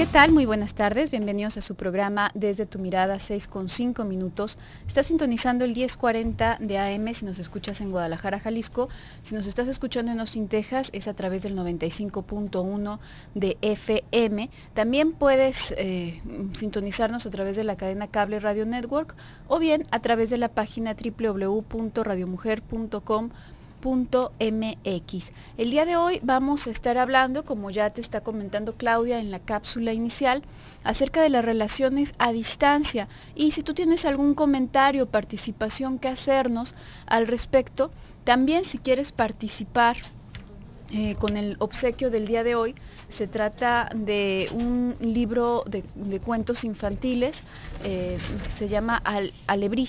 ¿Qué tal? Muy buenas tardes. Bienvenidos a su programa Desde tu mirada 6 con 5 minutos. Estás sintonizando el 1040 de AM si nos escuchas en Guadalajara, Jalisco. Si nos estás escuchando en Los Texas, es a través del 95.1 de FM. También puedes eh, sintonizarnos a través de la cadena Cable Radio Network o bien a través de la página www.radiomujer.com el día de hoy vamos a estar hablando, como ya te está comentando Claudia en la cápsula inicial, acerca de las relaciones a distancia. Y si tú tienes algún comentario, o participación que hacernos al respecto, también si quieres participar eh, con el obsequio del día de hoy. Se trata de un libro de, cuentos infantiles, eh, que se llama Alebrí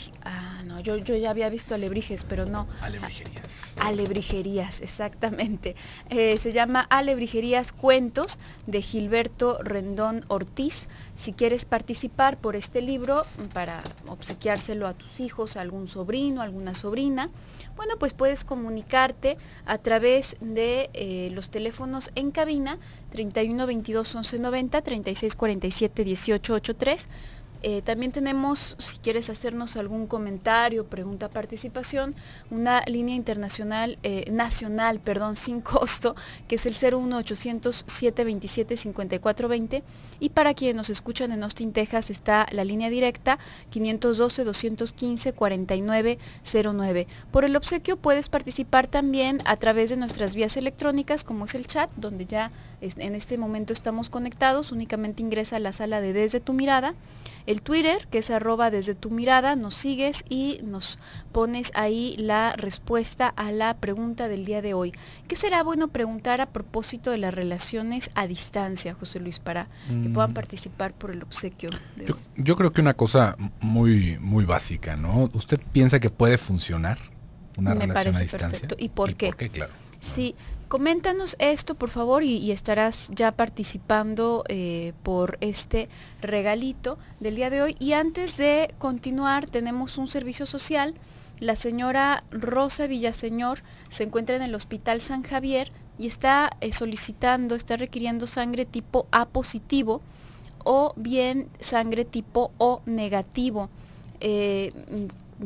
yo, ya había visto alebrijes, pero no. Alebrijerías. Alebrijerías, exactamente. Eh, se llama Alebrijerías Cuentos de Gilberto Rendón Ortiz. Si quieres participar por este libro para obsequiárselo a tus hijos, a algún sobrino, alguna sobrina, bueno, pues puedes comunicarte a través de eh, los teléfonos en cabina 31 22 11 90, 36 47 18 eh, también tenemos, si quieres hacernos algún comentario, pregunta, participación, una línea internacional, eh, nacional, perdón, sin costo, que es el 01800 727 5420. Y para quienes nos escuchan en Austin, Texas, está la línea directa 512-215-4909. Por el obsequio puedes participar también a través de nuestras vías electrónicas, como es el chat, donde ya en este momento estamos conectados, únicamente ingresa a la sala de desde tu mirada el Twitter, que es arroba desde tu mirada, nos sigues y nos pones ahí la respuesta a la pregunta del día de hoy. ¿Qué será bueno preguntar a propósito de las relaciones a distancia, José Luis, para que mm. puedan participar por el obsequio? De yo, creo que una cosa muy, muy básica, ¿no? ¿Usted piensa que puede funcionar una relación a distancia? ¿Y por qué? ¿Por qué, claro? Sí, Coméntanos esto, por favor, y, estarás ya participando eh, por este regalito del día de hoy. Y antes de continuar, tenemos un servicio social. La señora Rosa Villaseñor se encuentra en el Hospital San Javier y está eh, solicitando, está requiriendo sangre tipo A positivo o bien sangre tipo O negativo. Eh,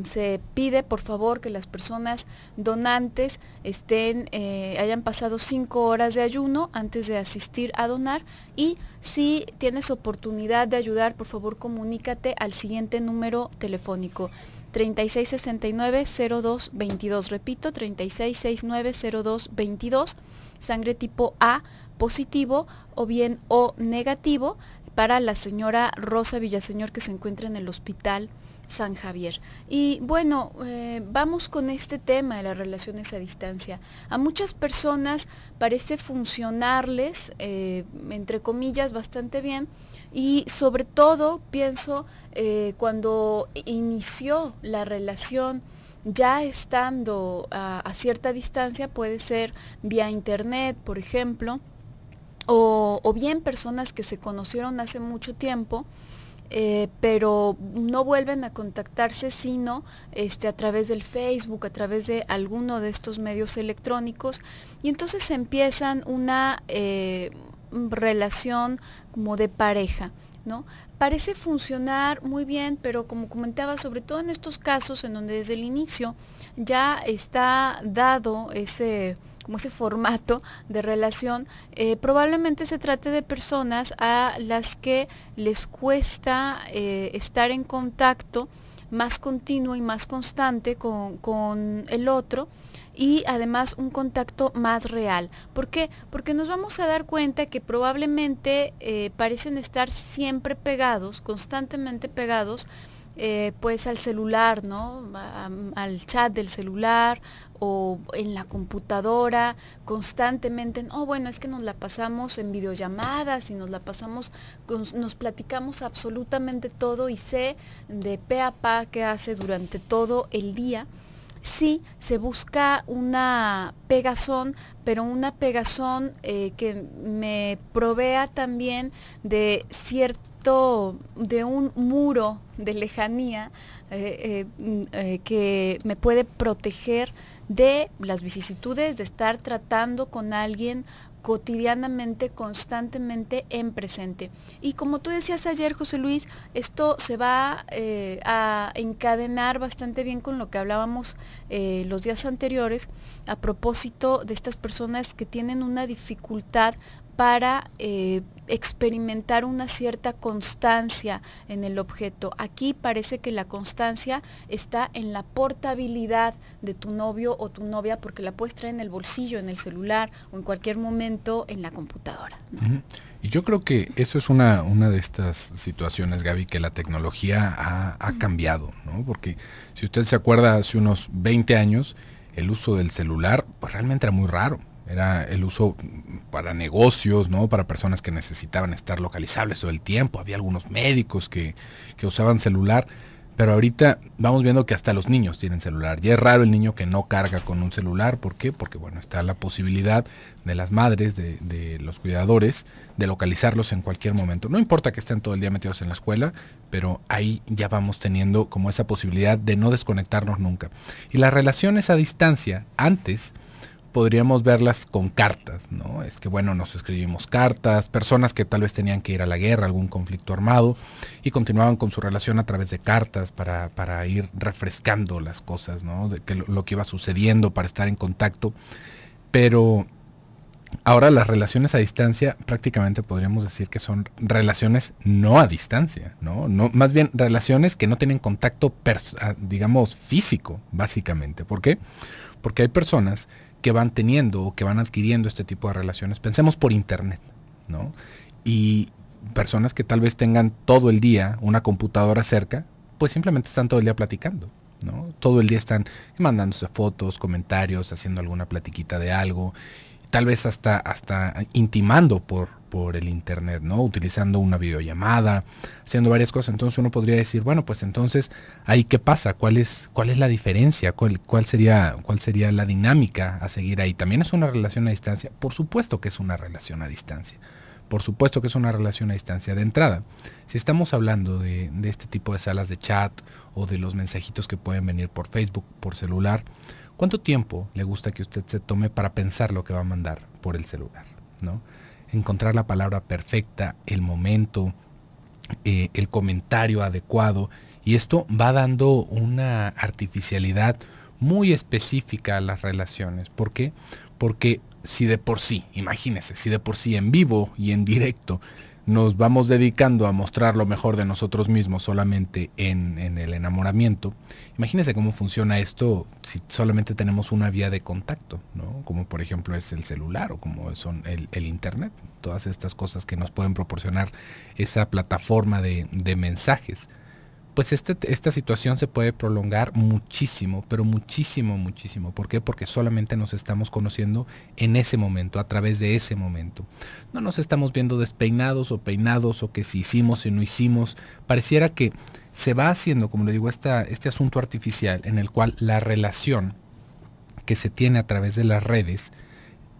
se pide por favor que las personas donantes estén, eh, hayan pasado cinco horas de ayuno antes de asistir a donar y si tienes oportunidad de ayudar, por favor comunícate al siguiente número telefónico. 3669-0222, repito, 3669-0222, sangre tipo A positivo o bien O negativo para la señora Rosa Villaseñor que se encuentra en el hospital San Javier. Y bueno, eh, vamos con este tema de las relaciones a distancia. A muchas personas parece funcionarles, eh, entre comillas, bastante bien. Y sobre todo, pienso, eh, cuando inició la relación, ya estando a, cierta distancia, puede ser vía internet, por ejemplo, o bien personas que se conocieron hace mucho tiempo, eh, pero no vuelven a contactarse sino este, a través del Facebook, a través de alguno de estos medios electrónicos y entonces empiezan una eh, relación como de pareja. Parece funcionar muy bien, pero como comentaba, sobre todo en estos casos en donde desde el inicio ya está dado ese como ese formato de relación, eh, probablemente se trate de personas a las que les cuesta eh, estar en contacto más continuo y más constante con, con el otro y además un contacto más real. ¿Por qué? Porque nos vamos a dar cuenta que probablemente eh, parecen estar siempre pegados, constantemente pegados, eh, pues al celular, ¿no? al chat del celular o en la computadora, constantemente, oh bueno, es que nos la pasamos en videollamadas y nos la pasamos, nos platicamos absolutamente todo y sé de pe a pa qué hace durante todo el día Sí, se busca una pegazón, pero una pegazón eh, que me provea también de cierto, de un muro de lejanía eh, eh, mm, que me puede proteger de las vicisitudes de estar tratando con alguien cotidianamente, constantemente en presente. Y como tú decías ayer, José Luis, esto se va eh, a encadenar bastante bien con lo que hablábamos eh, los días anteriores a propósito de estas personas que tienen una dificultad para eh, experimentar una cierta constancia en el objeto. Aquí parece que la constancia está en la portabilidad de tu novio o tu novia porque la puedes traer en el bolsillo, en el celular o en cualquier momento en la computadora. Y yo creo que eso es una, de estas situaciones, Gaby, que la tecnología ha, cambiado, ¿no? Porque si usted se acuerda hace unos 20 años, el uso del celular pues, realmente era muy raro. Era el uso para negocios, ¿no? Para personas que necesitaban estar localizables todo el tiempo. Había algunos médicos que, usaban celular. Pero ahorita vamos viendo que hasta los niños tienen celular. Ya es raro el niño que no carga con un celular. ¿Por qué? Porque bueno, está la posibilidad de las madres, de, de los cuidadores, de localizarlos en cualquier momento. No importa que estén todo el día metidos en la escuela, pero ahí ya vamos teniendo como esa posibilidad de no desconectarnos nunca. Y las relaciones a distancia, antes, podríamos verlas con cartas, ¿no? Es que, bueno, nos escribimos cartas, personas que tal vez tenían que ir a la guerra, algún conflicto armado, y continuaban con su relación a través de cartas para, para ir refrescando las cosas, ¿no? De que lo, que iba sucediendo para estar en contacto. Pero Ahora las relaciones a distancia prácticamente podríamos decir que son relaciones no a distancia, ¿no? no más bien relaciones que no tienen contacto, ah, digamos, físico, básicamente. ¿Por qué? Porque hay personas que van teniendo o que van adquiriendo este tipo de relaciones. Pensemos por Internet, ¿no? Y personas que tal vez tengan todo el día una computadora cerca, pues simplemente están todo el día platicando, ¿no? Todo el día están mandándose fotos, comentarios, haciendo alguna platiquita de algo, tal vez hasta, hasta intimando por, por el internet, ¿no? Utilizando una videollamada, haciendo varias cosas. Entonces uno podría decir, bueno, pues entonces, ahí qué pasa, cuál es, cuál es la diferencia, ¿Cuál, sería, cuál sería la dinámica a seguir ahí. También es una relación a distancia. Por supuesto que es una relación a distancia. Por supuesto que es una relación a distancia de entrada. Si estamos hablando de, de este tipo de salas de chat o de los mensajitos que pueden venir por Facebook, por celular, ¿cuánto tiempo le gusta que usted se tome para pensar lo que va a mandar por el celular? ¿no? encontrar la palabra perfecta, el momento, eh, el comentario adecuado. Y esto va dando una artificialidad muy específica a las relaciones. ¿Por qué? Porque si de por sí, imagínense, si de por sí en vivo y en directo nos vamos dedicando a mostrar lo mejor de nosotros mismos solamente en, el enamoramiento, imagínense cómo funciona esto si solamente tenemos una vía de contacto, ¿no? como por ejemplo es el celular o como son el, Internet, todas estas cosas que nos pueden proporcionar esa plataforma de, de mensajes pues este, esta situación se puede prolongar muchísimo, pero muchísimo, muchísimo. ¿Por qué? Porque solamente nos estamos conociendo en ese momento, a través de ese momento. No nos estamos viendo despeinados o peinados o que si hicimos, y no hicimos. Pareciera que se va haciendo, como le digo, este asunto artificial en el cual la relación que se tiene a través de las redes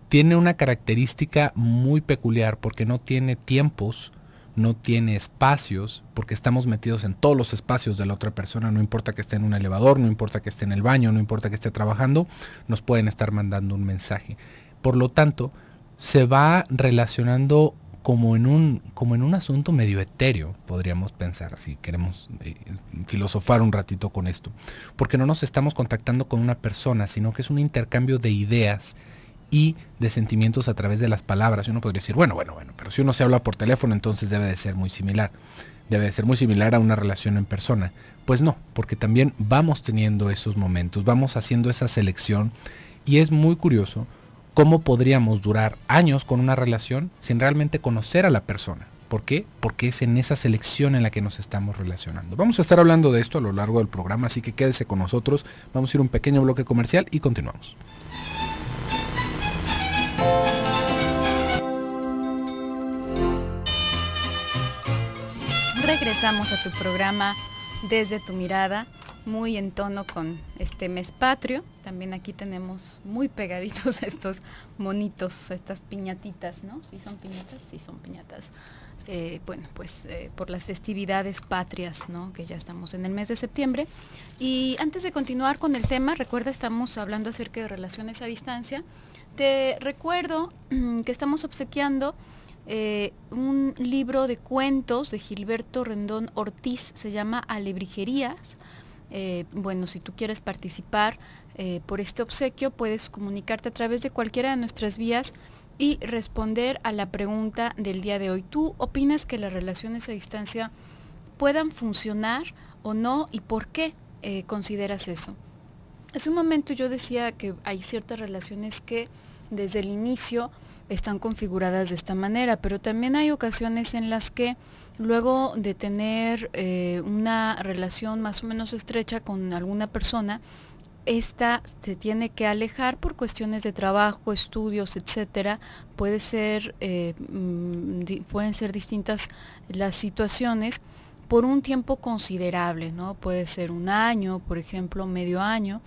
tiene una característica muy peculiar porque no tiene tiempos, no tiene espacios, porque estamos metidos en todos los espacios de la otra persona, no importa que esté en un elevador, no importa que esté en el baño, no importa que esté trabajando, nos pueden estar mandando un mensaje. Por lo tanto, se va relacionando como en un, como en un asunto medio etéreo, podríamos pensar, si queremos eh, filosofar un ratito con esto, porque no nos estamos contactando con una persona, sino que es un intercambio de ideas, y de sentimientos a través de las palabras. Uno podría decir, bueno, bueno, bueno, pero si uno se habla por teléfono, entonces debe de ser muy similar. Debe de ser muy similar a una relación en persona. Pues no, porque también vamos teniendo esos momentos, vamos haciendo esa selección y es muy curioso cómo podríamos durar años con una relación sin realmente conocer a la persona. ¿Por qué? Porque es en esa selección en la que nos estamos relacionando. Vamos a estar hablando de esto a lo largo del programa, así que quédese con nosotros. Vamos a ir un pequeño bloque comercial y continuamos. Regresamos a tu programa desde tu mirada, muy en tono con este mes patrio. También aquí tenemos muy pegaditos estos monitos, estas piñatitas, ¿no? Sí son piñatas, sí son piñatas. Eh, bueno, pues eh, por las festividades patrias, ¿no? Que ya estamos en el mes de septiembre. Y antes de continuar con el tema, recuerda, estamos hablando acerca de relaciones a distancia te recuerdo que estamos obsequiando eh, un libro de cuentos de Gilberto Rendón Ortiz, se llama Alebrijerías. Eh, bueno, si tú quieres participar eh, por este obsequio, puedes comunicarte a través de cualquiera de nuestras vías y responder a la pregunta del día de hoy. ¿Tú opinas que las relaciones a distancia puedan funcionar o no y por qué consideras eso? Hace un momento yo decía que hay ciertas relaciones que desde el inicio están configuradas de esta manera, pero también hay ocasiones en las que luego de tener eh, una relación más o menos estrecha con alguna persona, esta se tiene que alejar por cuestiones de trabajo, estudios, etcétera. Eh, mm, pueden ser distintas las situaciones por un tiempo considerable, ¿no? Puede ser un año, por ejemplo, medio año,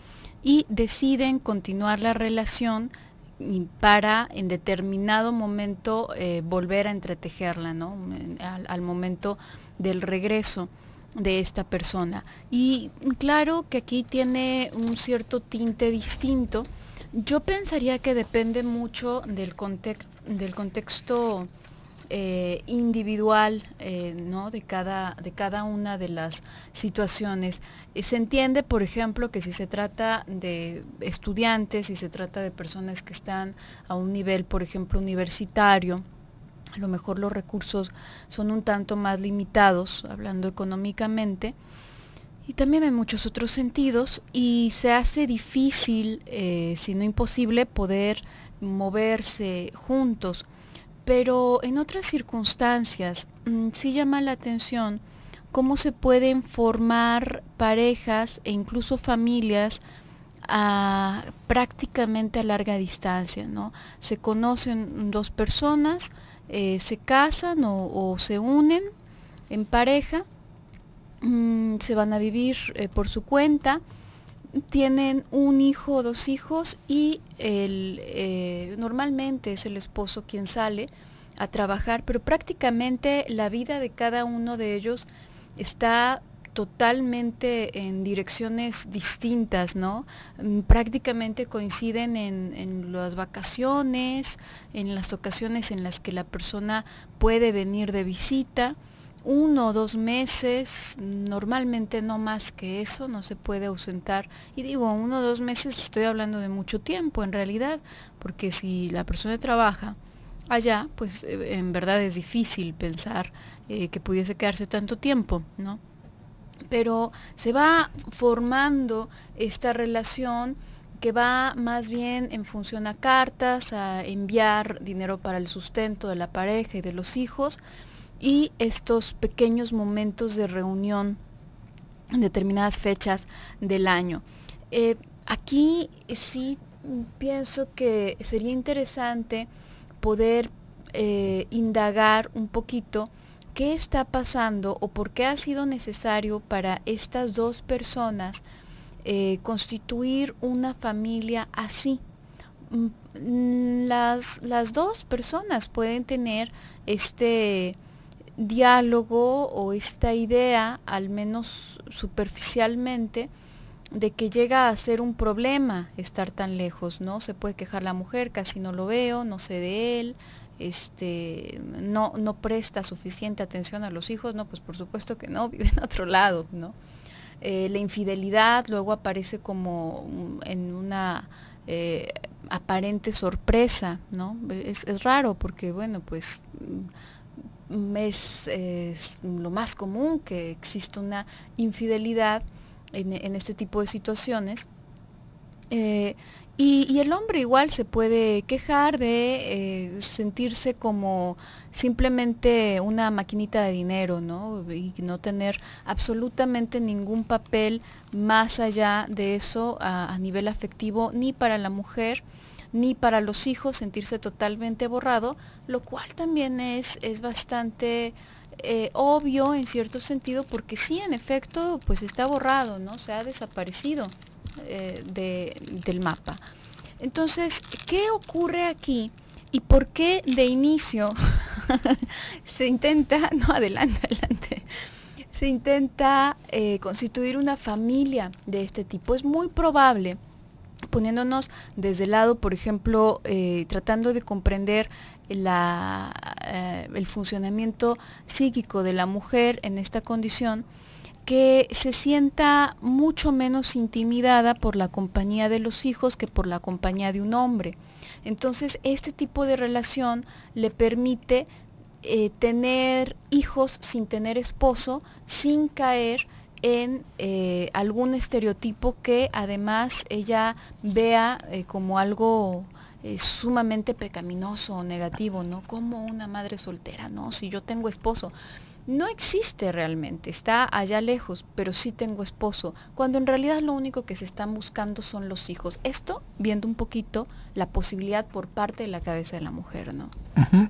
y deciden continuar la relación para en determinado momento eh, volver a entretejerla, ¿no? Al, momento del regreso de esta persona. Y claro que aquí tiene un cierto tinte distinto. Yo pensaría que depende mucho del, del contexto eh, individual eh, ¿no? de, cada, de cada una de las situaciones. Eh, se entiende, por ejemplo, que si se trata de estudiantes, si se trata de personas que están a un nivel, por ejemplo, universitario, a lo mejor los recursos son un tanto más limitados, hablando económicamente, y también en muchos otros sentidos, y se hace difícil, si no imposible, poder moverse juntos pero en otras circunstancias mm, sí llama la atención cómo se pueden formar parejas e incluso familias prácticamente a larga distancia, ¿no? Se conocen dos personas, eh, se casan o, se unen en pareja, mm, se van a vivir eh, por su cuenta, tienen un hijo o dos hijos y el, eh, normalmente es el esposo quien sale a trabajar, pero prácticamente la vida de cada uno de ellos está totalmente en direcciones distintas, ¿no? Mm, prácticamente coinciden en, las vacaciones, en las ocasiones en las que la persona puede venir de visita uno o dos meses, normalmente no más que eso, no se puede ausentar. Y digo, uno o dos meses estoy hablando de mucho tiempo en realidad, porque si la persona trabaja allá, pues eh, en verdad es difícil pensar eh, que pudiese quedarse tanto tiempo, ¿no? Pero se va formando esta relación que va más bien en función a cartas, a enviar dinero para el sustento de la pareja y de los hijos, y estos pequeños momentos de reunión en determinadas fechas del año. Eh, aquí sí pienso que sería interesante poder eh, indagar un poquito qué está pasando o por qué ha sido necesario para estas dos personas eh, constituir una familia así. Mm, mm, las dos personas pueden tener este diálogo o esta idea, al menos superficialmente, de que llega a ser un problema estar tan lejos, ¿no? Se puede quejar la mujer, casi no lo veo, no sé de él, este, no, no presta suficiente atención a los hijos, no, pues por supuesto que no, vive en otro lado, ¿no? Eh, la infidelidad luego aparece como en una eh, aparente sorpresa, ¿no? Es, es, raro porque, bueno, pues es, lo más común que exista una infidelidad en, este tipo de situaciones. Eh, y, el hombre igual se puede quejar de eh, sentirse como simplemente una maquinita de dinero, ¿no? Y no tener absolutamente ningún papel más allá de eso a nivel afectivo, ni para la mujer, ni para los hijos sentirse totalmente borrado, lo cual también es, es bastante eh, obvio en cierto sentido porque sí, en efecto, pues está borrado, ¿no? Se ha desaparecido eh, de, del mapa. Entonces, ¿qué ocurre aquí? ¿Y por qué de inicio se intenta, no, adelante, adelante, se intenta eh, constituir una familia de este tipo? Es muy probable poniéndonos desde el lado, por ejemplo, eh, tratando de comprender eh, el funcionamiento psíquico de la mujer en esta condición, que se sienta mucho menos intimidada por la compañía de los hijos que por la compañía de un hombre. Entonces, este tipo de relación le permite eh, tener hijos sin tener esposo, sin caer en eh, algún estereotipo que además ella vea eh, como algo eh, sumamente pecaminoso o negativo, ¿no? Como una madre soltera, ¿no? Si yo tengo esposo. No existe realmente, está allá lejos, pero sí tengo esposo, cuando en realidad lo único que se están buscando son los hijos. Esto viendo un poquito la posibilidad por parte de la cabeza de la mujer, ¿no?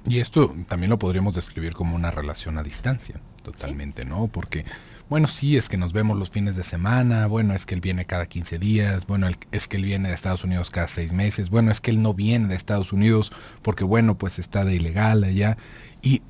Y esto también lo podríamos describir como una relación a distancia, totalmente, ¿no? Porque bueno, sí, es que nos vemos los fines de semana, bueno, es que él viene cada 15 días, bueno, es que él viene de Estados Unidos cada 6 meses, bueno, es que él no viene de Estados Unidos porque, bueno, pues está de ilegal allá. Y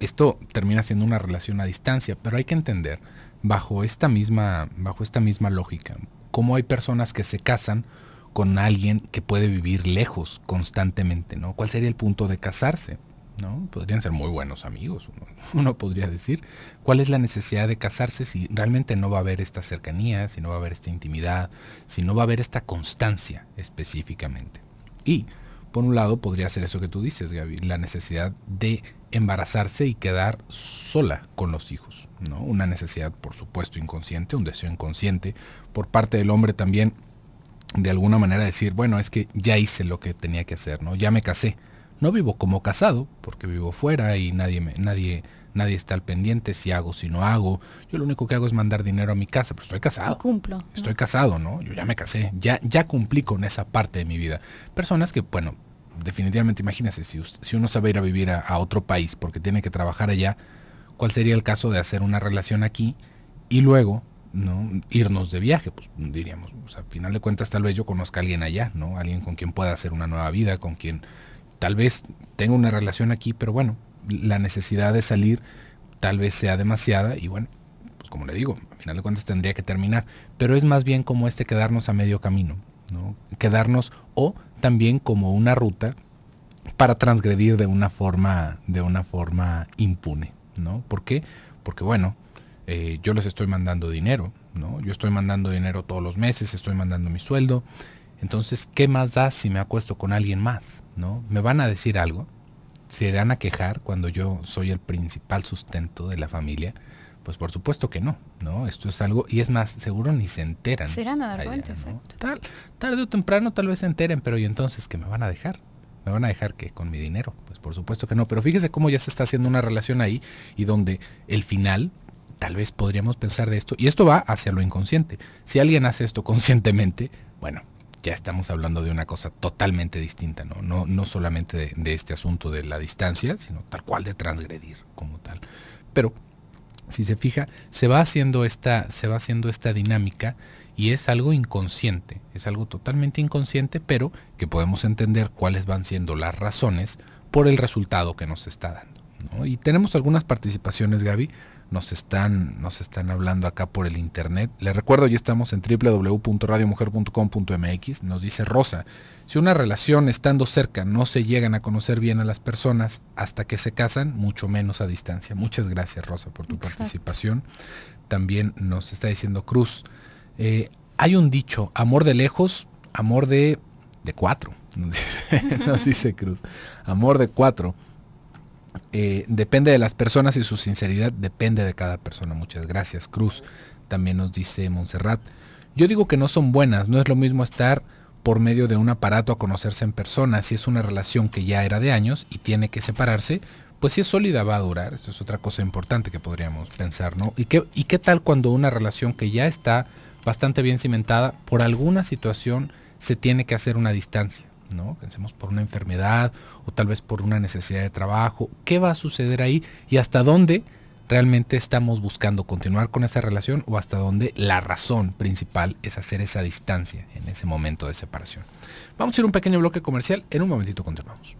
esto termina siendo una relación a distancia, pero hay que entender, bajo esta misma, bajo esta misma lógica, cómo hay personas que se casan con alguien que puede vivir lejos constantemente, ¿no? ¿Cuál sería el punto de casarse? ¿no? Podrían ser muy buenos amigos, uno, podría decir. ¿Cuál es la necesidad de casarse si realmente no va a haber esta cercanía, si no va a haber esta intimidad, si no va a haber esta constancia específicamente? Y, por un lado, podría ser eso que tú dices, Gaby, la necesidad de embarazarse y quedar sola con los hijos, ¿no? Una necesidad, por supuesto, inconsciente, un deseo inconsciente, por parte del hombre también, de alguna manera decir, bueno, es que ya hice lo que tenía que hacer, ¿no? Ya me casé no vivo como casado, porque vivo fuera y nadie, me, nadie, nadie está al pendiente si hago, si no hago. Yo lo único que hago es mandar dinero a mi casa, pero estoy casado. cumplo. Estoy casado, ¿no? Yo ya me casé, ya, ya cumplí con esa parte de mi vida. Personas que, bueno, definitivamente imagínense, si, si uno sabe ir a vivir a, otro país porque tiene que trabajar allá, ¿cuál sería el caso de hacer una relación aquí y luego ¿no? irnos de viaje, pues diríamos, al final de cuentas tal vez yo conozca a alguien allá, ¿no? Alguien con quien pueda hacer una nueva vida, con quien tal vez tengo una relación aquí, pero bueno, la necesidad de salir tal vez sea demasiada y bueno, pues como le digo, al final de cuentas tendría que terminar, pero es más bien como este quedarnos a medio camino, ¿no? Quedarnos o también como una ruta para transgredir de una forma, de una forma impune, ¿no? ¿Por qué? Porque bueno, eh, yo les estoy mandando dinero, ¿no? Yo estoy mandando dinero todos los meses, estoy mandando mi sueldo, entonces, ¿qué más da si me acuesto con alguien más? ¿No? ¿Me van a decir algo? ¿Se irán a quejar cuando yo soy el principal sustento de la familia? Pues por supuesto que no, ¿no? Esto es algo, y es más, seguro ni se enteran. Se irán a dar cuenta, tarde o temprano tal vez se enteren, pero ¿y entonces qué me van a dejar? ¿Me van a dejar que con mi dinero? Pues por supuesto que no, pero fíjese cómo ya se está haciendo una relación ahí y donde el final tal vez podríamos pensar de esto, y esto va hacia lo inconsciente. Si alguien hace esto conscientemente, bueno, ya estamos hablando de una cosa totalmente distinta, ¿no? No, no solamente de, este asunto de la distancia, sino tal cual de transgredir como tal. Pero, si se fija, se va haciendo esta, se va haciendo esta dinámica y es algo inconsciente, es algo totalmente inconsciente, pero que podemos entender cuáles van siendo las razones por el resultado que nos está dando. Y tenemos algunas participaciones, Gaby nos están, nos están hablando acá por el internet. Les recuerdo, ya estamos en www.radiomujer.com.mx. Nos dice Rosa, si una relación estando cerca no se llegan a conocer bien a las personas hasta que se casan, mucho menos a distancia. Muchas gracias Rosa por tu participación. También nos está diciendo Cruz, eh, hay un dicho, amor de lejos, amor de, de cuatro, nos dice Cruz, amor de cuatro. Eh, depende de las personas y su sinceridad depende de cada persona. Muchas gracias, Cruz. También nos dice Montserrat. Yo digo que no son buenas, no es lo mismo estar por medio de un aparato a conocerse en persona. Si es una relación que ya era de años y tiene que separarse, pues si es sólida va a durar. Esto es otra cosa importante que podríamos pensar, ¿no? ¿Y qué, y qué tal cuando una relación que ya está bastante bien cimentada, por alguna situación se tiene que hacer una distancia? ¿no? Pensemos por una enfermedad o tal vez por una necesidad de trabajo. ¿Qué va a suceder ahí y hasta dónde realmente estamos buscando continuar con esa relación o hasta dónde la razón principal es hacer esa distancia en ese momento de separación? Vamos a ir a un pequeño bloque comercial. En un momentito continuamos.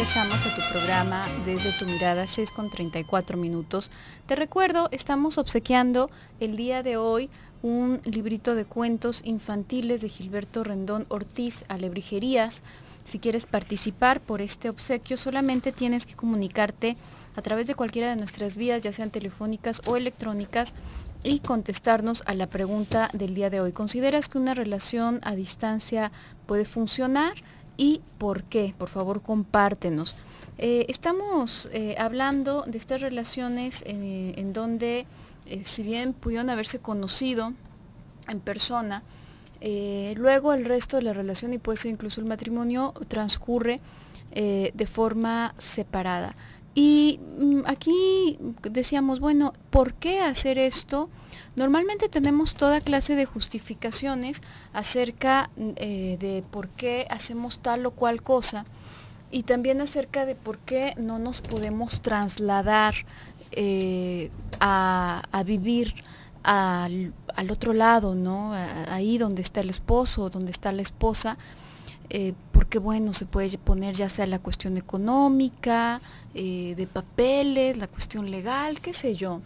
regresamos a tu programa desde tu mirada 6 con 34 minutos. Te recuerdo, estamos obsequiando el día de hoy un librito de cuentos infantiles de Gilberto Rendón Ortiz, Alebrijerías. Si quieres participar por este obsequio, solamente tienes que comunicarte a través de cualquiera de nuestras vías, ya sean telefónicas o electrónicas, y contestarnos a la pregunta del día de hoy. ¿Consideras que una relación a distancia puede funcionar? y por qué. Por favor, compártenos. Eh, estamos eh, hablando de estas relaciones eh, en donde, si bien pudieron haberse conocido en persona, luego el resto de la relación y puede ser incluso el matrimonio transcurre de forma separada. Y mm, aquí decíamos, bueno, ¿por qué hacer esto? Normalmente tenemos toda clase de justificaciones acerca mm, eh, de por qué hacemos tal o cual cosa y también acerca de por qué no nos podemos trasladar eh, a, vivir al, al, otro lado, ¿no? Ahí donde está el esposo, donde está la esposa eh, porque bueno, se puede poner ya sea la cuestión económica, eh, de papeles, la cuestión legal, qué sé yo.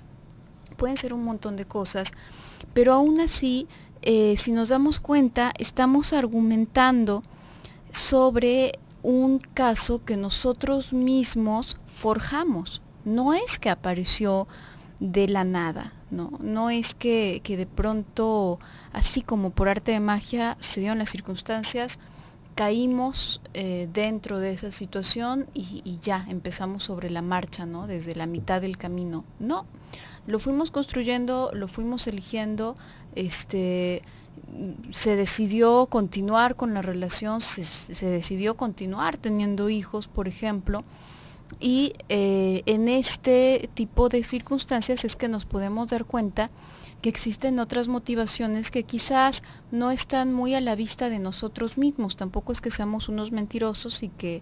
Pueden ser un montón de cosas, pero aún así, eh, si nos damos cuenta, estamos argumentando sobre un caso que nosotros mismos forjamos. No es que apareció de la nada, no, no es que, que de pronto, así como por arte de magia, se dieron las circunstancias, caímos eh, dentro de esa situación y, ya empezamos sobre la marcha, ¿no? Desde la mitad del camino. No, lo fuimos construyendo, lo fuimos eligiendo, este, se decidió continuar con la relación, se, decidió continuar teniendo hijos, por ejemplo. Y eh, en este tipo de circunstancias es que nos podemos dar cuenta que existen otras motivaciones que quizás no están muy a la vista de nosotros mismos. Tampoco es que seamos unos mentirosos y que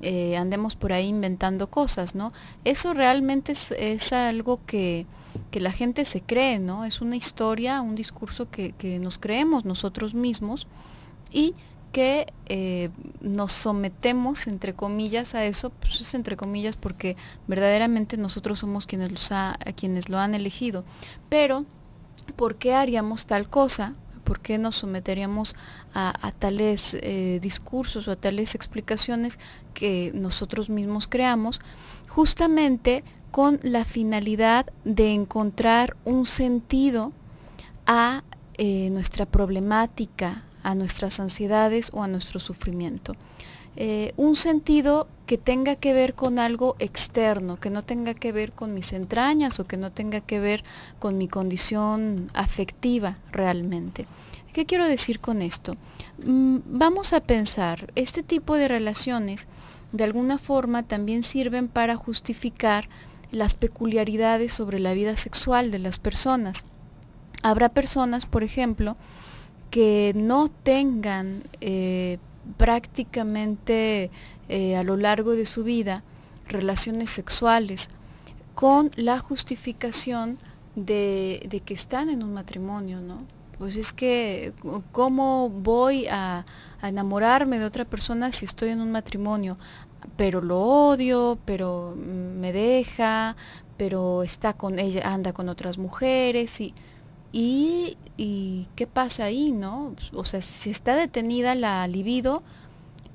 eh, andemos por ahí inventando cosas, ¿no? Eso realmente es, algo que, la gente se cree, ¿no? Es una historia, un discurso que, nos creemos nosotros mismos y que eh, nos sometemos, entre comillas, a eso, pues es entre comillas porque verdaderamente nosotros somos quienes, quienes lo han elegido. Pero ¿por qué haríamos tal cosa? ¿Por qué nos someteríamos a, tales eh, discursos o a tales explicaciones que nosotros mismos creamos? Justamente con la finalidad de encontrar un sentido a eh, nuestra problemática, a nuestras ansiedades o a nuestro sufrimiento. Eh, un sentido que tenga que ver con algo externo, que no tenga que ver con mis entrañas o que no tenga que ver con mi condición afectiva realmente. ¿Qué quiero decir con esto? Mm, vamos a pensar, este tipo de relaciones de alguna forma también sirven para justificar las peculiaridades sobre la vida sexual de las personas. Habrá personas, por ejemplo, que no tengan eh, prácticamente eh, a lo largo de su vida relaciones sexuales con la justificación de, que están en un matrimonio, ¿no? Pues es que, ¿cómo voy a, a enamorarme de otra persona si estoy en un matrimonio? Pero lo odio, pero me deja, pero está con ella, anda con otras mujeres y, y ¿Y qué pasa ahí, no? O sea, si está detenida la libido,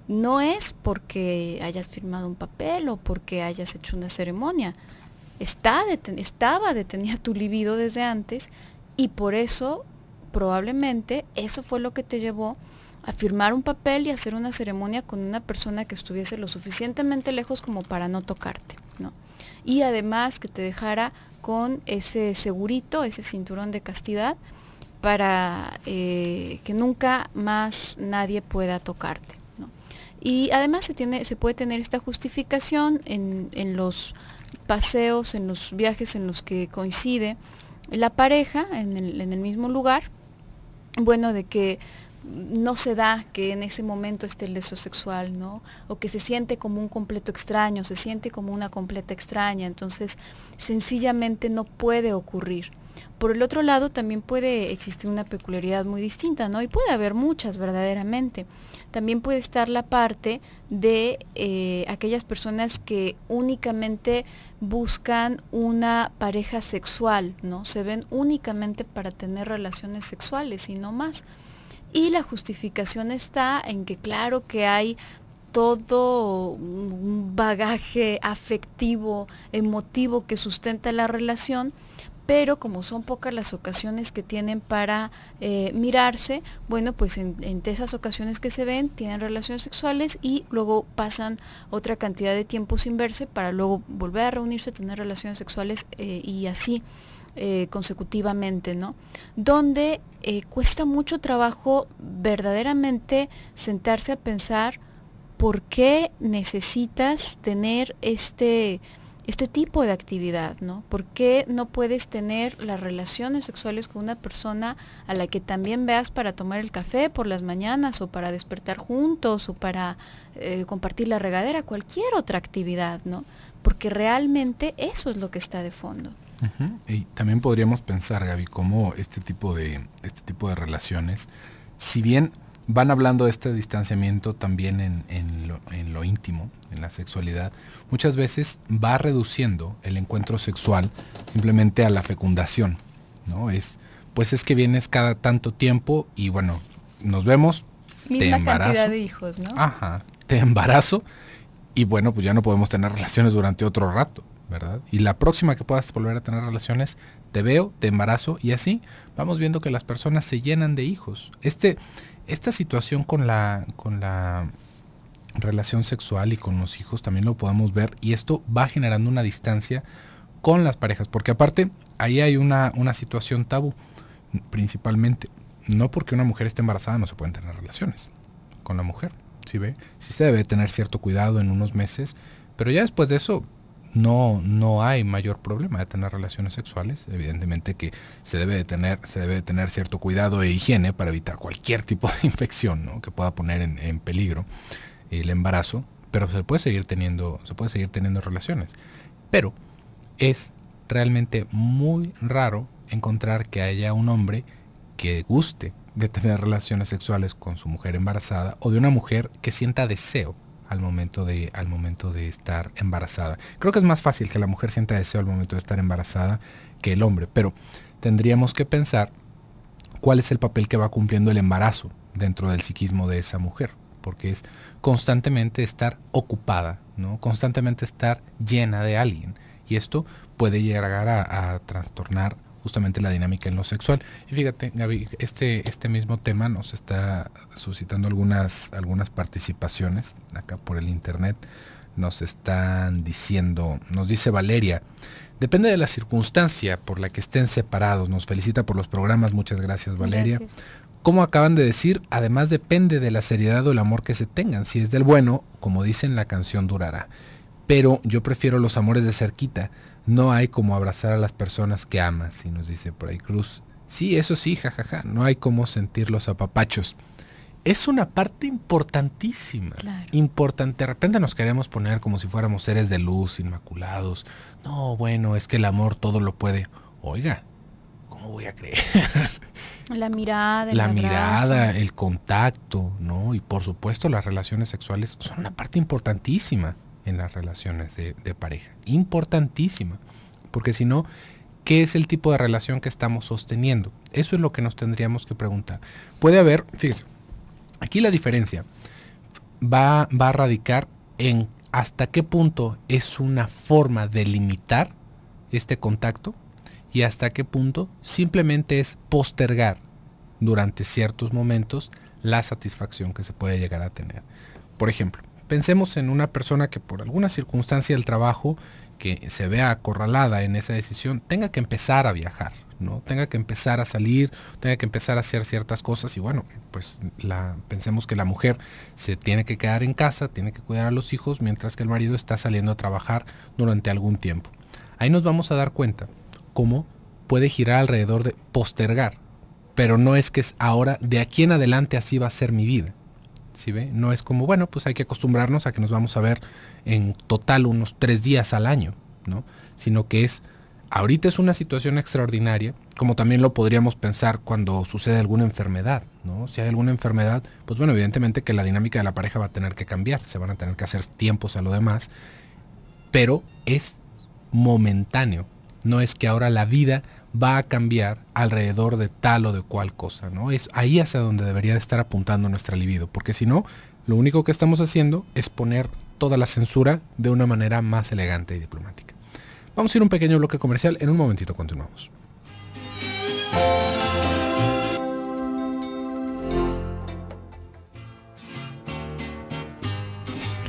no es porque hayas firmado un papel o porque hayas hecho una ceremonia. Está estaba detenida tu libido desde antes y por eso probablemente eso fue lo que te llevó a firmar un papel y hacer una ceremonia con una persona que estuviese lo suficientemente lejos como para no tocarte, ¿no? Y además que te dejara con ese segurito, ese cinturón de castidad, para eh, que nunca más nadie pueda tocarte. Y además se, tiene, se puede tener esta justificación en, los paseos, en los viajes en los que coincide la pareja en el, en el mismo lugar, bueno, de que no se da que en ese momento esté el deseo sexual, ¿no? O que se siente como un completo extraño, se siente como una completa extraña, entonces sencillamente no puede ocurrir. Por el otro lado, también puede existir una peculiaridad muy distinta, ¿no? Y puede haber muchas verdaderamente. También puede estar la parte de eh, aquellas personas que únicamente buscan una pareja sexual, ¿no? Se ven únicamente para tener relaciones sexuales y no más. Y la justificación está en que claro que hay todo un bagaje afectivo, emotivo que sustenta la relación, pero como son pocas las ocasiones que tienen para eh, mirarse, bueno, pues en, esas ocasiones que se ven tienen relaciones sexuales y luego pasan otra cantidad de tiempo sin verse para luego volver a reunirse, tener relaciones sexuales eh, y así. Eh, consecutivamente, ¿no? Donde eh, cuesta mucho trabajo verdaderamente sentarse a pensar por qué necesitas tener este, este tipo de actividad, ¿no? ¿Por qué no puedes tener las relaciones sexuales con una persona a la que también veas para tomar el café por las mañanas o para despertar juntos o para eh, compartir la regadera, cualquier otra actividad, ¿no? Porque realmente eso es lo que está de fondo. Y también podríamos pensar, Gaby, cómo este tipo de, este tipo de relaciones, si bien van hablando de este distanciamiento también en, lo, íntimo, en la sexualidad, muchas veces va reduciendo el encuentro sexual simplemente a la fecundación, ¿no? Es, pues es que vienes cada tanto tiempo y bueno, nos vemos, te embarazo. de ¿no? Ajá, te embarazo y bueno, pues ya no podemos tener relaciones durante otro rato. ¿verdad? Y la próxima que puedas volver a tener relaciones, te veo, te embarazo y así vamos viendo que las personas se llenan de hijos. Este, esta situación con la, con la relación sexual y con los hijos también lo podemos ver y esto va generando una distancia con las parejas, porque aparte ahí hay una, una situación tabú, principalmente. No porque una mujer esté embarazada no se pueden tener relaciones con la mujer, si ve? Sí se debe tener cierto cuidado en unos meses, pero ya después de eso no, hay mayor problema de tener relaciones sexuales. Evidentemente que se debe de tener, se debe tener cierto cuidado e higiene para evitar cualquier tipo de infección que pueda poner en, peligro el embarazo, pero se puede seguir teniendo, se puede seguir teniendo relaciones. Pero es realmente muy raro encontrar que haya un hombre que guste de tener relaciones sexuales con su mujer embarazada o de una mujer que sienta deseo al momento, de, al momento de estar embarazada. Creo que es más fácil que la mujer sienta deseo al momento de estar embarazada que el hombre, pero tendríamos que pensar cuál es el papel que va cumpliendo el embarazo dentro del psiquismo de esa mujer, porque es constantemente estar ocupada, ¿no? constantemente estar llena de alguien. Y esto puede llegar a, a trastornar justamente la dinámica en lo sexual. Y fíjate, Gaby, este, este mismo tema nos está suscitando algunas, algunas participaciones acá por el internet. Nos están diciendo, nos dice Valeria, depende de la circunstancia por la que estén separados. Nos felicita por los programas, muchas gracias Valeria. Como acaban de decir, además depende de la seriedad o el amor que se tengan. Si es del bueno, como dicen, la canción durará. Pero yo prefiero los amores de cerquita no hay como abrazar a las personas que amas, y nos dice por ahí Cruz. Sí, eso sí, jajaja, ja, ja. no hay como sentir los apapachos. Es una parte importantísima, importante. De repente nos queremos poner como si fuéramos seres de luz, inmaculados. No, bueno, es que el amor todo lo puede. Oiga, ¿cómo voy a creer? La mirada, el la mirada, el contacto, ¿no? Y por supuesto las relaciones sexuales son una parte importantísima en las relaciones de, pareja. Importantísima, porque si no, ¿qué es el tipo de relación que estamos sosteniendo? Eso es lo que nos tendríamos que preguntar. Puede haber, fíjese aquí la diferencia va, va a radicar en hasta qué punto es una forma de limitar este contacto y hasta qué punto simplemente es postergar durante ciertos momentos la satisfacción que se puede llegar a tener. Por ejemplo, Pensemos en una persona que por alguna circunstancia del trabajo que se vea acorralada en esa decisión, tenga que empezar a viajar, ¿no? Tenga que empezar a salir, tenga que empezar a hacer ciertas cosas y bueno, pues la, pensemos que la mujer se tiene que quedar en casa, tiene que cuidar a los hijos, mientras que el marido está saliendo a trabajar durante algún tiempo. Ahí nos vamos a dar cuenta cómo puede girar alrededor de postergar, pero no es que es ahora, de aquí en adelante así va a ser mi vida. No es como, bueno, pues hay que acostumbrarnos a que nos vamos a ver en total unos tres días al año, ¿no? Sino que es, ahorita es una situación extraordinaria, como también lo podríamos pensar cuando sucede alguna enfermedad, ¿no? Si hay alguna enfermedad, pues bueno, evidentemente que la dinámica de la pareja va a tener que cambiar, se van a tener que hacer tiempos a lo demás, pero es momentáneo, no es que ahora la vida va a cambiar alrededor de tal o de cual cosa, ¿no? Es ahí hacia donde debería de estar apuntando nuestra libido, porque si no, lo único que estamos haciendo es poner toda la censura de una manera más elegante y diplomática. Vamos a ir a un pequeño bloque comercial, en un momentito continuamos.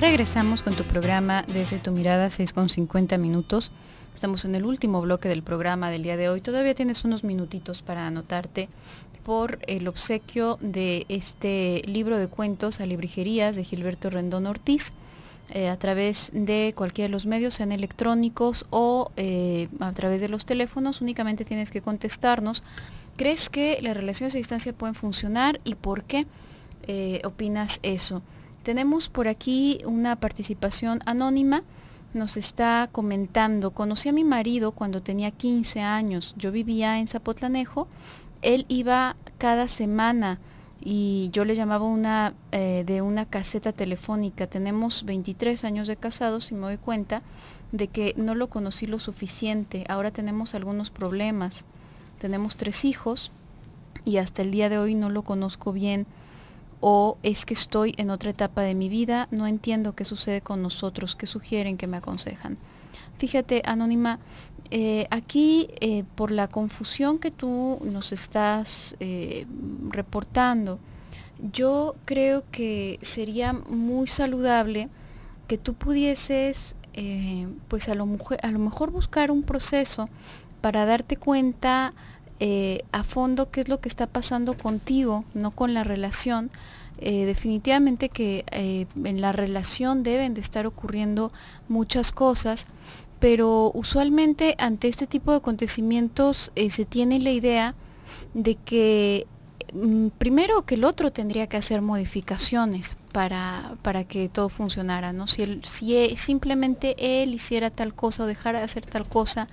Regresamos con tu programa desde tu mirada 6 con 50 minutos. Estamos en el último bloque del programa del día de hoy. Todavía tienes unos minutitos para anotarte por el obsequio de este libro de cuentos a librerías de Gilberto Rendón Ortiz. Eh, a través de cualquiera de los medios, sean electrónicos o eh, a través de los teléfonos, únicamente tienes que contestarnos. ¿Crees que las relaciones a distancia pueden funcionar y por qué eh, opinas eso? Tenemos por aquí una participación anónima. Nos está comentando, conocí a mi marido cuando tenía 15 años. Yo vivía en Zapotlanejo. Él iba cada semana y yo le llamaba una eh, de una caseta telefónica. Tenemos 23 años de casados y me doy cuenta de que no lo conocí lo suficiente. Ahora tenemos algunos problemas. Tenemos tres hijos y hasta el día de hoy no lo conozco bien o es que estoy en otra etapa de mi vida, no entiendo qué sucede con nosotros, qué sugieren, qué me aconsejan. Fíjate, Anónima, eh, aquí eh, por la confusión que tú nos estás eh, reportando, yo creo que sería muy saludable que tú pudieses, pues a lo, a lo mejor buscar un proceso para darte cuenta eh, a fondo qué es lo que está pasando contigo, no con la relación. Eh, definitivamente que eh, en la relación deben de estar ocurriendo muchas cosas, pero usualmente ante este tipo de acontecimientos se tiene la idea de que mm, primero que el otro tendría que hacer modificaciones para, para que todo funcionara, ¿no? Si, si e, simplemente él hiciera tal cosa o dejara de hacer tal cosa,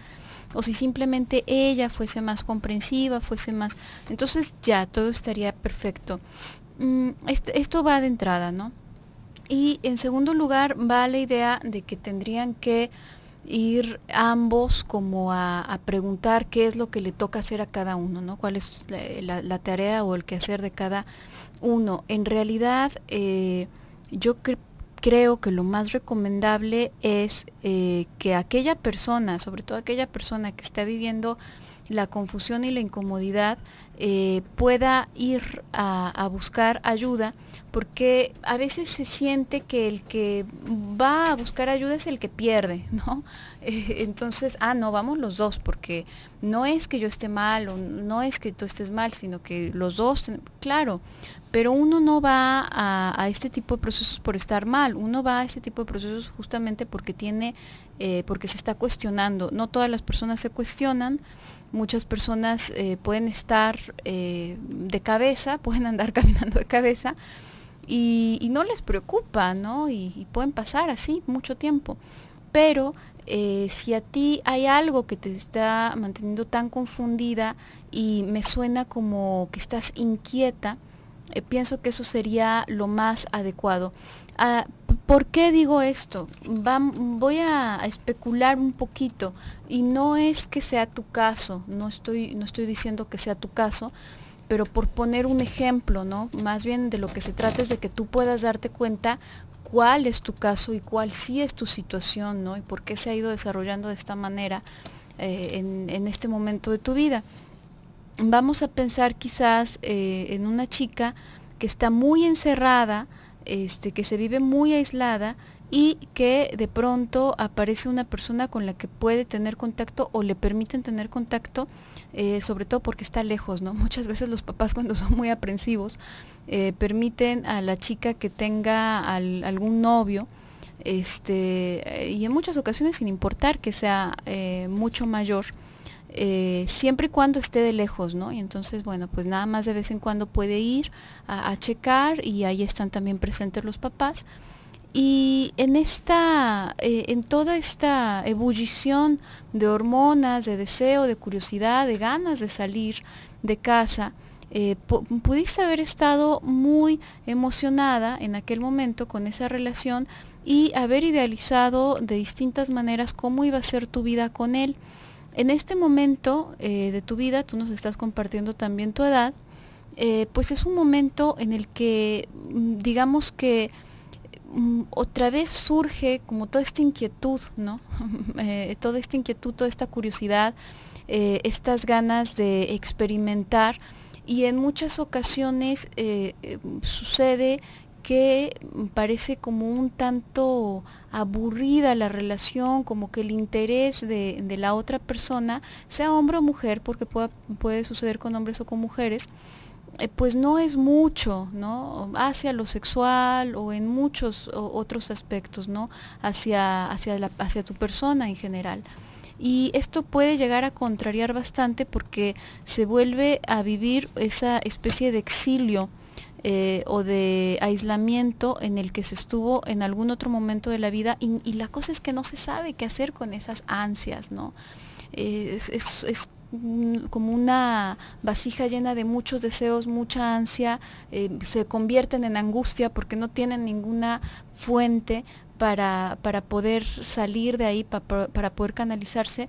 o si simplemente ella fuese más comprensiva, fuese más... Entonces ya, todo estaría perfecto. Mm, esto va de entrada, ¿no? Y en segundo lugar va la idea de que tendrían que ir ambos como a, preguntar qué es lo que le toca hacer a cada uno, ¿no? Cuál es la, tarea o el quehacer de cada uno. En realidad, eh, yo creo creo que lo más recomendable es eh, que aquella persona, sobre todo aquella persona que está viviendo la confusión y la incomodidad, eh, pueda ir a, buscar ayuda, porque a veces se siente que el que va a buscar ayuda es el que pierde, ¿no? Eh, entonces, ah, no, vamos los dos, porque no es que yo esté mal o no es que tú estés mal, sino que los dos, claro, pero uno no va a, este tipo de procesos por estar mal, uno va a este tipo de procesos justamente porque tiene, eh, porque se está cuestionando, no todas las personas se cuestionan, muchas personas eh, pueden estar eh, de cabeza, pueden andar caminando de cabeza y, no les preocupa, ¿no? Y, pueden pasar así mucho tiempo. Pero eh, si a ti hay algo que te está manteniendo tan confundida y me suena como que estás inquieta, pienso que eso sería lo más adecuado. Ah, ¿Por qué digo esto? voy a especular un poquito y no es que sea tu caso, no estoy, no estoy diciendo que sea tu caso, pero por poner un ejemplo, ¿no? Más bien de lo que se trata es de que tú puedas darte cuenta cuál es tu caso y cuál sí es tu situación, ¿no? Y por qué se ha ido desarrollando de esta manera eh, en, este momento de tu vida. Vamos a pensar quizás eh, en una chica que está muy encerrada, este, que se vive muy aislada y que de pronto aparece una persona con la que puede tener contacto o le permiten tener contacto, eh, sobre todo porque está lejos, ¿no? Muchas veces los papás cuando son muy aprensivos eh, permiten a la chica que tenga algún novio, este, eh, y en muchas ocasiones sin importar que sea mucho mayor, eh, siempre y cuando esté de lejos, ¿no? Y entonces, bueno, pues nada más de vez en cuando puede ir a, checar y ahí están también presentes los papás. Y en esta, eh, en toda esta ebullición de hormonas, de deseo, de curiosidad, de ganas de salir de casa, eh, pudiste haber estado muy emocionada en aquel momento con esa relación y haber idealizado de distintas maneras cómo iba a ser tu vida con él. En este momento eh, de tu vida, tú nos estás compartiendo también tu edad, eh, pues es un momento en el que mm, digamos que mm, otra vez surge como toda esta inquietud, ¿no? Eh, toda esta inquietud, toda esta curiosidad, estas ganas de experimentar y en muchas ocasiones sucede que parece como un tanto aburrida la relación, como que el interés de, la otra persona, sea hombre o mujer, porque puede, suceder con hombres o con mujeres, eh, pues no es mucho, ¿no? Hacia lo sexual o en muchos otros aspectos, ¿no? hacia tu persona en general. Y esto puede llegar a contrariar bastante porque se vuelve a vivir esa especie de exilio eh, o de aislamiento en el que se estuvo en algún otro momento de la vida y, la cosa es que no se sabe qué hacer con esas ansias, ¿no? Eh, es, como una vasija llena de muchos deseos, mucha ansia, eh, se convierten en angustia porque no tienen ninguna fuente para, poder salir de ahí, para, poder canalizarse.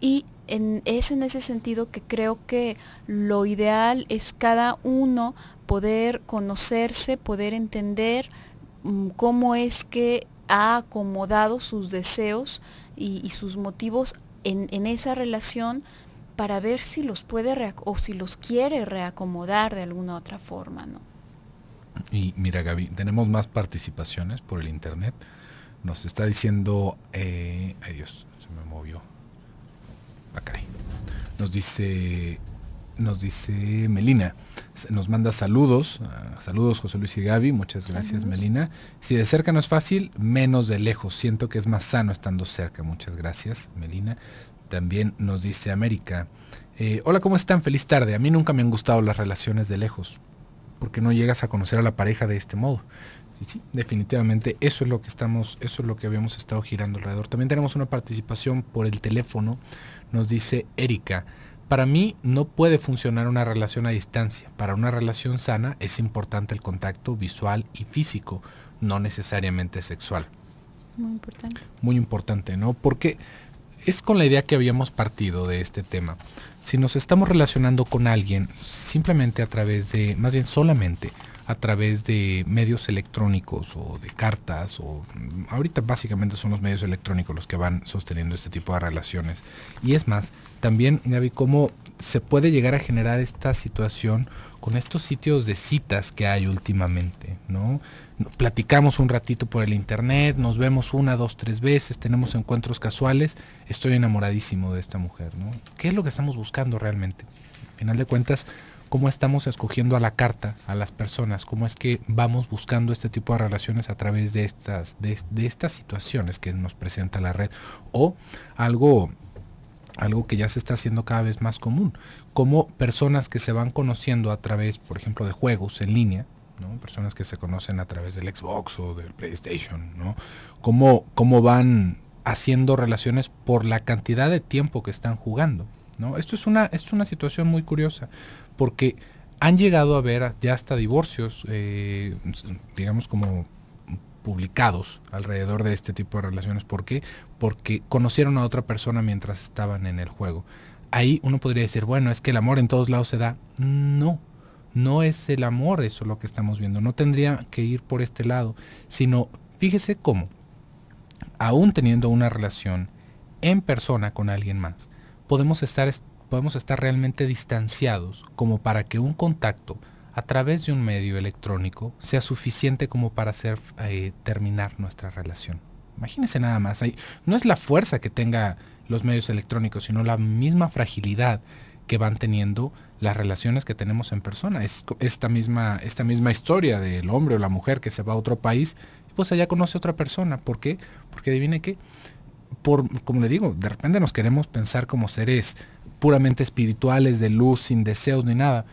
Y en, es en ese sentido que creo que lo ideal es cada uno poder conocerse, poder entender mm, cómo es que ha acomodado sus deseos y, sus motivos en, esa relación para ver si los puede o si los quiere reacomodar de alguna otra forma, Y mira Gaby, tenemos más participaciones por el internet. Nos está diciendo, eh, ay Dios, se me movió. Ah, nos dice, nos dice Melina, nos manda saludos. Ah, saludos José Luis y Gaby, muchas gracias Melina. Si de cerca no es fácil, menos de lejos. Siento que es más sano estando cerca. Muchas gracias Melina. También nos dice América. Eh, Hola, ¿cómo están? Feliz tarde. A mí nunca me han gustado las relaciones de lejos, porque no llegas a conocer a la pareja de este modo. Y sí, definitivamente eso es lo que estamos, eso es lo que habíamos estado girando alrededor. También tenemos una participación por el teléfono, nos dice Erika. Para mí no puede funcionar una relación a distancia. Para una relación sana es importante el contacto visual y físico, no necesariamente sexual. Muy importante. Muy importante, ¿no? Porque es con la idea que habíamos partido de este tema. Si nos estamos relacionando con alguien simplemente a través de, más bien solamente a través de medios electrónicos o de cartas o mm, ahorita básicamente son los medios electrónicos los que van sosteniendo este tipo de relaciones. Y es más, también vi cómo se puede llegar a generar esta situación con estos sitios de citas que hay últimamente, ¿no? Platicamos un ratito por el internet, nos vemos una, dos, tres veces, tenemos encuentros casuales, estoy enamoradísimo de esta mujer, ¿no? ¿Qué es lo que estamos buscando realmente? Al final de cuentas, cómo estamos escogiendo a la carta a las personas, cómo es que vamos buscando este tipo de relaciones a través de estas, de, estas situaciones que nos presenta la red. O algo algo que ya se está haciendo cada vez más común, como personas que se van conociendo a través, por ejemplo, de juegos en línea, personas que se conocen a través del Xbox o del PlayStation, ¿no? cómo, cómo van haciendo relaciones por la cantidad de tiempo que están jugando. ¿no? Esto, es una, esto es una situación muy curiosa, porque han llegado a ver ya hasta divorcios, eh, digamos como publicados alrededor de este tipo de relaciones. ¿Por qué? Porque conocieron a otra persona mientras estaban en el juego. Ahí uno podría decir, bueno, es que el amor en todos lados se da. No, no es el amor eso lo que estamos viendo. No tendría que ir por este lado, sino fíjese cómo, aún teniendo una relación en persona con alguien más, podemos estar podemos estar realmente distanciados como para que un contacto a través de un medio electrónico sea suficiente como para hacer eh, terminar nuestra relación. Imagínense nada más, no es la fuerza que tenga los medios electrónicos, sino la misma fragilidad que van teniendo las relaciones que tenemos en persona. Es esta misma, esta misma historia del hombre o la mujer que se va a otro país y pues allá conoce a otra persona. ¿Por qué? Porque adivine que, como le digo, de repente nos queremos pensar como seres puramente espirituales, de luz, sin deseos ni nada.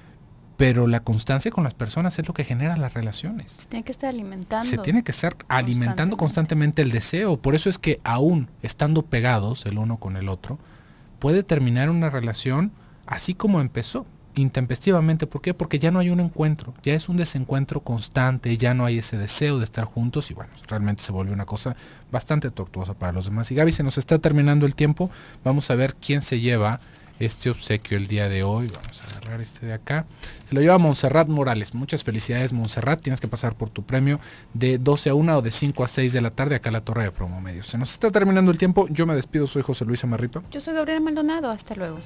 Pero la constancia con las personas es lo que genera las relaciones. Se tiene que estar alimentando. Se tiene que estar alimentando constantemente el deseo. Por eso es que aún estando pegados el uno con el otro, puede terminar una relación así como empezó, intempestivamente. ¿Por qué? Porque ya no hay un encuentro, ya es un desencuentro constante, ya no hay ese deseo de estar juntos y bueno, realmente se volvió una cosa bastante tortuosa para los demás. Y Gaby, se nos está terminando el tiempo, vamos a ver quién se lleva este obsequio el día de hoy. Vamos a agarrar este de acá. Se lo lleva Montserrat Morales. Muchas felicidades, Montserrat. Tienes que pasar por tu premio de 12 a 1 o de 5 a 6 de la tarde acá en la Torre de Promomedios. Se nos está terminando el tiempo. Yo me despido. Soy José Luis Amarripa. Yo soy Gabriel Maldonado. Hasta luego.